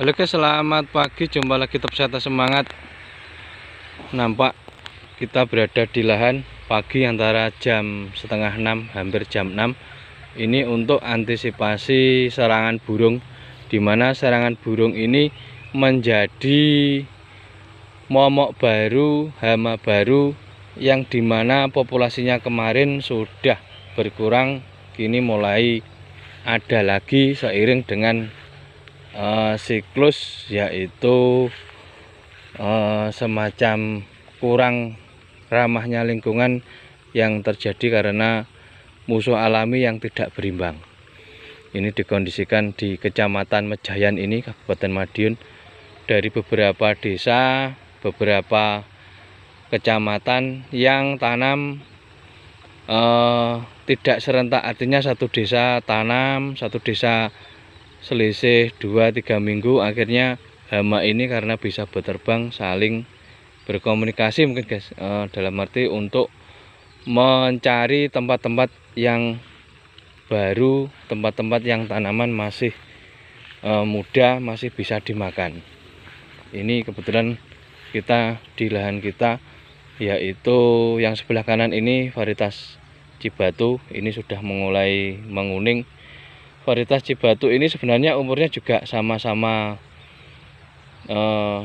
Halo guys, selamat pagi. Jumpa lagi sehat Semangat. Nampak kita berada di lahan pagi antara jam setengah enam hampir jam enam. Ini untuk antisipasi serangan burung di mana serangan burung ini menjadi momok baru, hama baru yang di mana populasinya kemarin sudah berkurang kini mulai ada lagi seiring dengan uh, siklus yaitu uh, semacam kurang ramahnya lingkungan yang terjadi karena musuh alami yang tidak berimbang. Ini dikondisikan di Kecamatan Mejayan ini Kabupaten Madiun dari beberapa desa, beberapa kecamatan yang tanam eh, tidak serentak artinya satu desa tanam, satu desa selisih 2-3 minggu akhirnya hama ini karena bisa berterbang saling berkomunikasi mungkin guys e, dalam arti untuk mencari tempat-tempat yang baru tempat-tempat yang tanaman masih e, muda masih bisa dimakan ini kebetulan kita di lahan kita yaitu yang sebelah kanan ini varietas cibatu ini sudah mulai menguning varietas Cibatu ini sebenarnya umurnya juga sama-sama eh,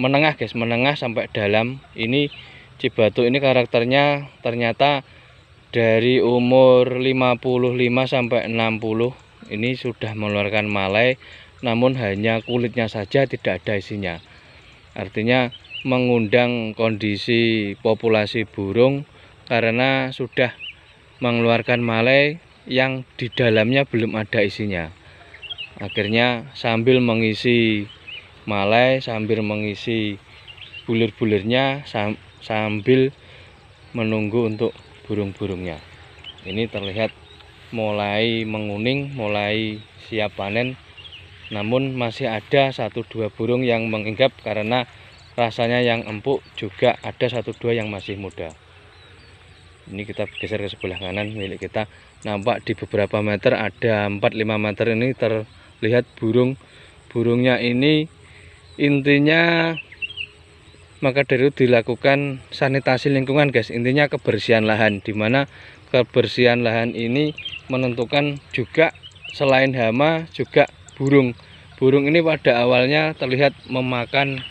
menengah guys menengah sampai dalam ini Cibatu ini karakternya ternyata dari umur 55 sampai 60 ini sudah mengeluarkan malai namun hanya kulitnya saja tidak ada isinya artinya mengundang kondisi populasi burung karena sudah mengeluarkan malai yang di dalamnya belum ada isinya akhirnya sambil mengisi malai sambil mengisi bulir-bulirnya sambil menunggu untuk burung-burungnya ini terlihat mulai menguning mulai siap panen namun masih ada satu dua burung yang menginggap karena rasanya yang empuk juga ada satu dua yang masih muda ini kita geser ke sebelah kanan milik kita nampak di beberapa meter ada 4-5 meter ini terlihat burung burungnya ini intinya maka dari itu dilakukan sanitasi lingkungan guys intinya kebersihan lahan dimana kebersihan lahan ini menentukan juga selain hama juga burung burung ini pada awalnya terlihat memakan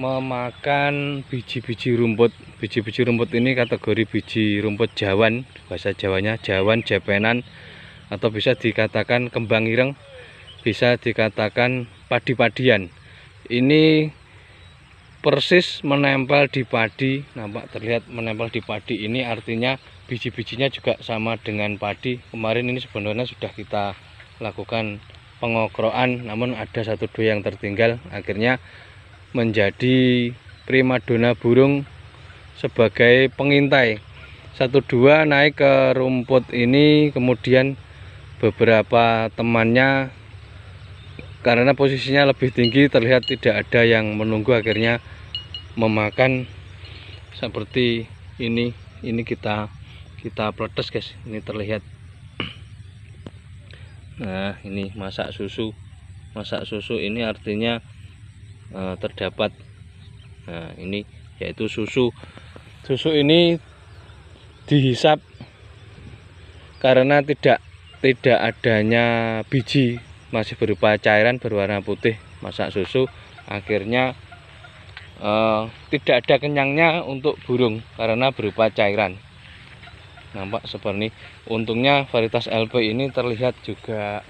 memakan biji-biji rumput biji-biji rumput ini kategori biji rumput jawan bahasa jawanya jawan jepenan atau bisa dikatakan kembang ireng bisa dikatakan padi-padian ini persis menempel di padi nampak terlihat menempel di padi ini artinya biji-bijinya juga sama dengan padi kemarin ini sebenarnya sudah kita lakukan pengokroan namun ada satu dua yang tertinggal akhirnya menjadi primadona burung sebagai pengintai satu dua naik ke rumput ini kemudian beberapa temannya karena posisinya lebih tinggi terlihat tidak ada yang menunggu akhirnya memakan seperti ini ini kita kita protes guys ini terlihat nah ini masak susu masak susu ini artinya Eh, terdapat nah ini yaitu susu susu ini dihisap karena tidak tidak adanya biji masih berupa cairan berwarna putih masak susu akhirnya eh, tidak ada kenyangnya untuk burung karena berupa cairan nampak seperti ini untungnya varietas LP ini terlihat juga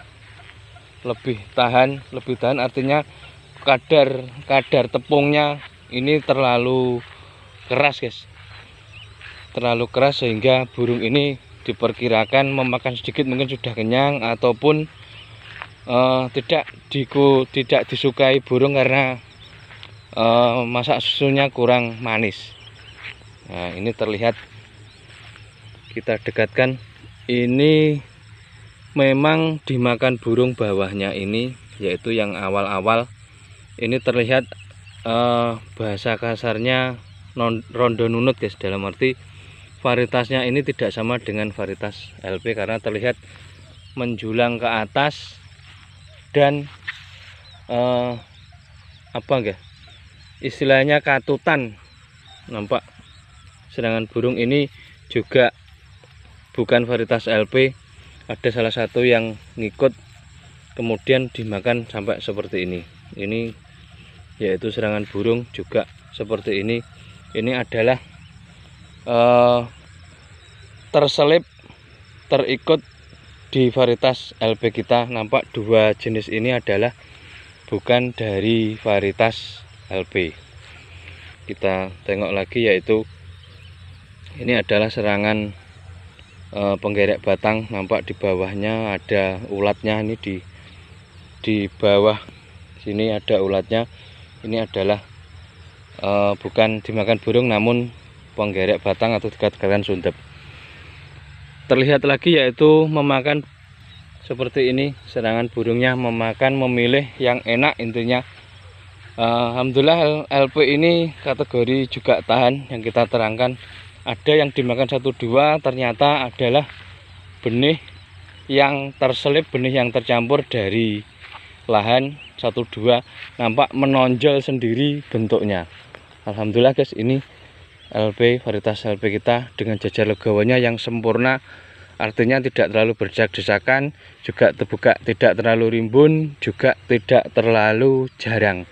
lebih tahan lebih tahan artinya kadar kadar tepungnya ini terlalu keras guys terlalu keras sehingga burung ini diperkirakan memakan sedikit mungkin sudah kenyang ataupun uh, tidak diku tidak disukai burung karena uh, masak susunya kurang manis nah ini terlihat kita dekatkan ini memang dimakan burung bawahnya ini yaitu yang awal-awal ini terlihat uh, bahasa kasarnya non rondo nunut guys dalam arti varietasnya ini tidak sama dengan varietas LP karena terlihat menjulang ke atas dan uh, apa enggak istilahnya katutan nampak sedangkan burung ini juga bukan varietas LP ada salah satu yang ngikut kemudian dimakan sampai seperti ini ini yaitu serangan burung juga seperti ini ini adalah uh, terselip terikut di varietas lp kita nampak dua jenis ini adalah bukan dari varietas lp kita tengok lagi yaitu ini adalah serangan eh, penggerek batang nampak di bawahnya ada ulatnya ini di di bawah sini ada ulatnya ini adalah e, bukan dimakan burung namun penggerek batang atau dekat-dekatan sundep terlihat lagi yaitu memakan seperti ini serangan burungnya memakan memilih yang enak intinya e, Alhamdulillah LP ini kategori juga tahan yang kita terangkan ada yang dimakan satu dua ternyata adalah benih yang terselip benih yang tercampur dari lahan satu dua nampak menonjol sendiri bentuknya Alhamdulillah guys ini LP varietas LP kita dengan jajar legawanya yang sempurna artinya tidak terlalu berjak desakan juga terbuka tidak terlalu rimbun juga tidak terlalu jarang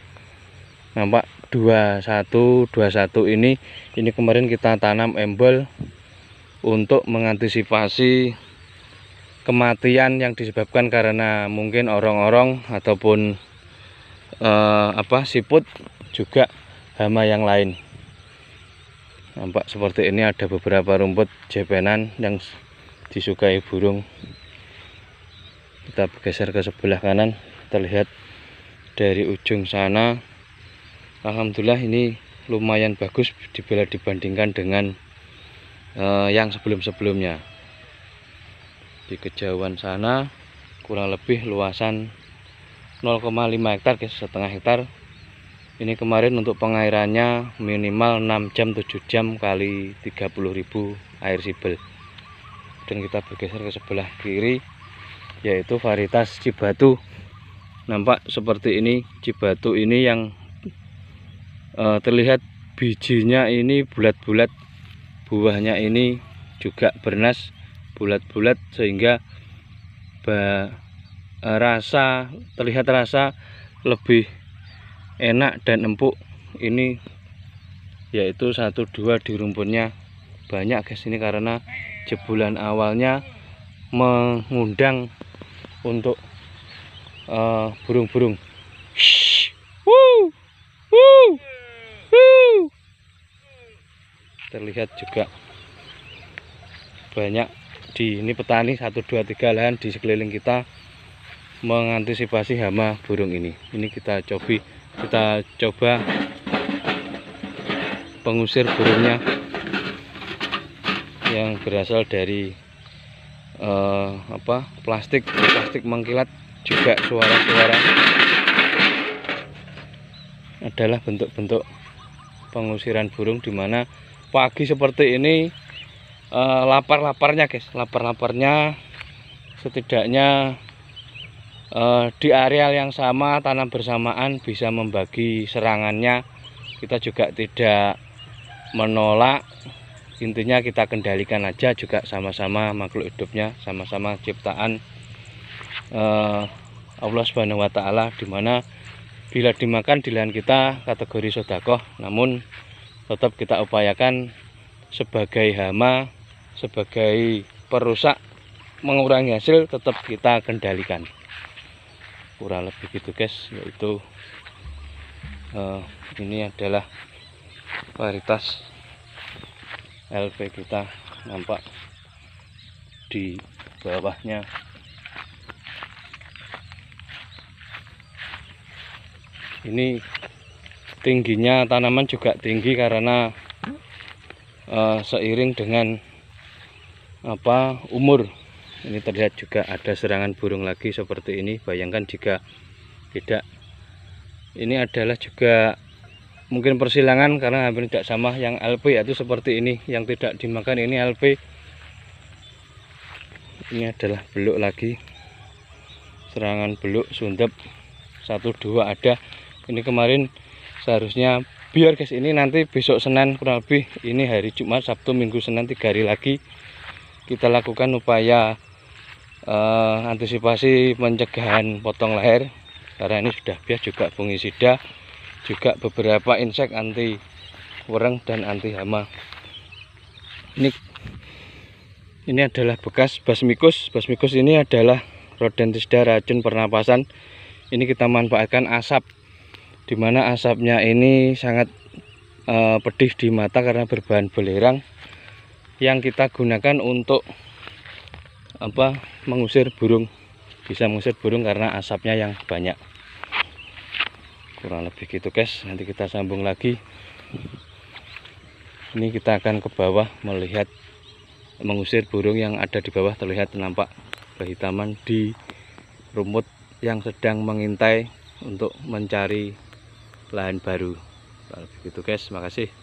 nampak 2121 ini ini kemarin kita tanam embel untuk mengantisipasi kematian yang disebabkan karena mungkin orang-orang ataupun eh, apa siput juga hama yang lain nampak seperti ini ada beberapa rumput jepenan yang disukai burung kita bergeser ke sebelah kanan terlihat dari ujung sana Alhamdulillah ini lumayan bagus dibela dibandingkan dengan eh, yang sebelum-sebelumnya di kejauhan sana kurang lebih luasan 0,5 hektar ke setengah hektar ini kemarin untuk pengairannya minimal 6 jam 7 jam kali 30.000 air sibel dan kita bergeser ke sebelah kiri yaitu varietas cibatu nampak seperti ini cibatu ini yang e, terlihat bijinya ini bulat-bulat buahnya ini juga bernas bulat-bulat sehingga Eh, rasa terlihat rasa lebih enak dan empuk ini yaitu satu dua di rumputnya banyak guys ini karena jebulan awalnya mengundang untuk eh, burung-burung uh, terlihat juga banyak di ini petani satu dua tiga lahan di sekeliling kita mengantisipasi hama burung ini ini kita cobi kita coba pengusir burungnya yang berasal dari uh, apa plastik plastik mengkilat juga suara-suara adalah bentuk-bentuk pengusiran burung di mana pagi seperti ini uh, lapar-laparnya guys lapar-laparnya setidaknya Eh, di areal yang sama tanam bersamaan bisa membagi serangannya kita juga tidak menolak intinya kita kendalikan aja juga sama-sama makhluk hidupnya sama-sama ciptaan eh, Allah Subhanahu Wa Taala dimana bila dimakan di lahan kita kategori sodakoh namun tetap kita upayakan sebagai hama sebagai perusak mengurangi hasil tetap kita kendalikan kurang lebih gitu guys yaitu uh, ini adalah varietas LP kita nampak di bawahnya ini tingginya tanaman juga tinggi karena uh, seiring dengan apa umur ini terlihat juga ada serangan burung lagi seperti ini bayangkan jika tidak ini adalah juga mungkin persilangan karena hampir tidak sama yang LP yaitu seperti ini yang tidak dimakan ini LP ini adalah beluk lagi serangan beluk sundep satu dua ada ini kemarin seharusnya biar guys ini nanti besok Senin kurang lebih ini hari Jumat Sabtu Minggu Senin tiga hari lagi kita lakukan upaya uh, antisipasi pencegahan potong leher karena ini sudah bias juga fungisida juga beberapa insek anti wereng dan anti hama ini ini adalah bekas basmikus basmikus ini adalah rodentisida racun pernapasan ini kita manfaatkan asap dimana asapnya ini sangat uh, pedih di mata karena berbahan belerang yang kita gunakan untuk apa mengusir burung bisa mengusir burung karena asapnya yang banyak kurang lebih gitu guys nanti kita sambung lagi ini kita akan ke bawah melihat mengusir burung yang ada di bawah terlihat nampak kehitaman di rumput yang sedang mengintai untuk mencari lahan baru begitu guys makasih